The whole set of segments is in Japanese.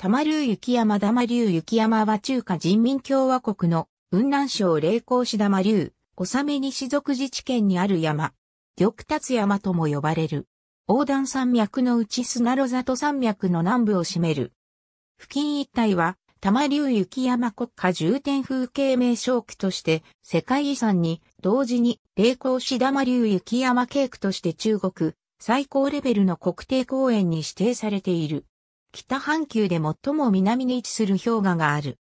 玉竜雪山玉竜雪山は中華人民共和国の雲南省霊光市玉竜、納め西族自治県にある山。玉達山とも呼ばれる。横断山脈のうち砂路里山脈の南部を占める。付近一帯は、玉竜雪山国家重点風景名勝区として世界遺産に、同時に霊光市玉竜雪山景区として中国最高レベルの国定公園に指定されている。北半球で最も南に位置する氷河がある。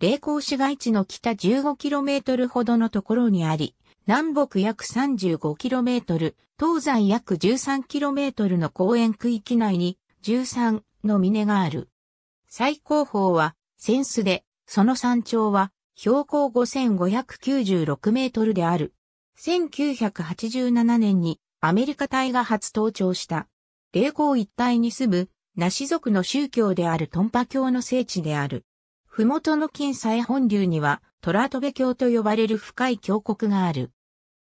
霊光市街地の北 15km ほどのところにあり、南北約 35km、東西約 13km の公園区域内に13の峰がある。最高峰はセンスで、その山頂は標高5596メートルである。1987年にアメリカ隊が初登頂した。霊光一帯に住むナシ族の宗教であるトンパ教の聖地である。ふもとの近西本流には、トラトベ教と呼ばれる深い峡谷がある。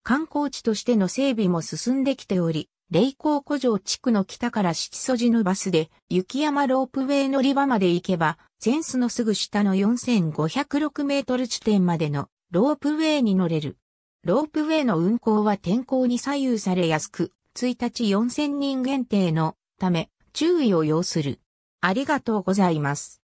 観光地としての整備も進んできており、霊光古城地区の北から七素地のバスで、雪山ロープウェイ乗り場まで行けば、センスのすぐ下の4506メートル地点までのロープウェイに乗れる。ロープウェイの運行は天候に左右されやすく、1日4000人限定のため、注意を要する。ありがとうございます。